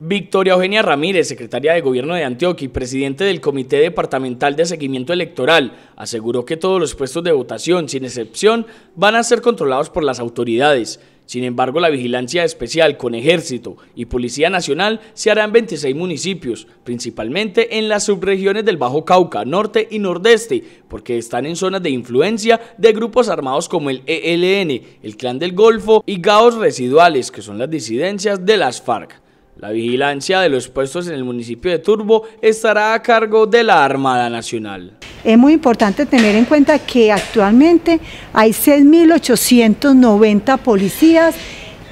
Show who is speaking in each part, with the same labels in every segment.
Speaker 1: Victoria Eugenia Ramírez, secretaria de Gobierno de Antioquia y presidente del Comité Departamental de Seguimiento Electoral, aseguró que todos los puestos de votación, sin excepción, van a ser controlados por las autoridades. Sin embargo, la vigilancia especial con Ejército y Policía Nacional se hará en 26 municipios, principalmente en las subregiones del Bajo Cauca, Norte y Nordeste, porque están en zonas de influencia de grupos armados como el ELN, el Clan del Golfo y Gaos Residuales, que son las disidencias de las FARC. La vigilancia de los puestos en el municipio de Turbo estará a cargo de la Armada Nacional.
Speaker 2: Es muy importante tener en cuenta que actualmente hay 6.890 policías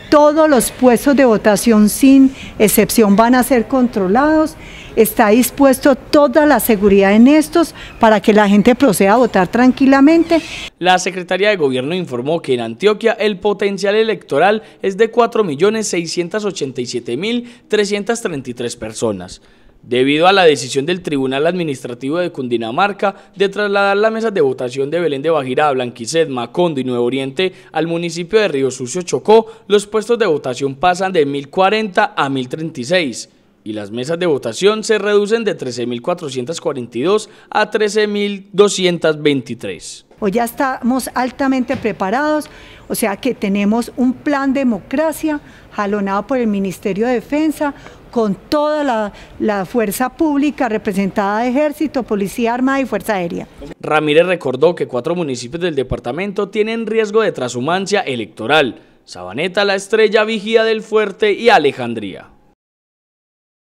Speaker 2: todos los puestos de votación sin excepción van a ser controlados. Está dispuesto toda la seguridad en estos para que la gente proceda a votar tranquilamente.
Speaker 1: La Secretaría de Gobierno informó que en Antioquia el potencial electoral es de 4.687.333 personas debido a la decisión del Tribunal Administrativo de Cundinamarca de trasladar las mesas de votación de Belén de Bajirá, Blanquiset, Macondo y Nuevo Oriente al municipio de Río Sucio Chocó, los puestos de votación pasan de 1040 a 1036 y las mesas de votación se reducen de 13.442 a 13.223.
Speaker 2: Hoy ya estamos altamente preparados, o sea que tenemos un plan democracia jalonado por el Ministerio de Defensa, con toda la, fuerza pública representada de Ejército, Policía Armada y Fuerza Aérea.
Speaker 1: Ramírez recordó que cuatro municipios del departamento tienen riesgo de transhumancia electoral, Sabaneta, La Estrella, Vigía del Fuerte y Alejandría.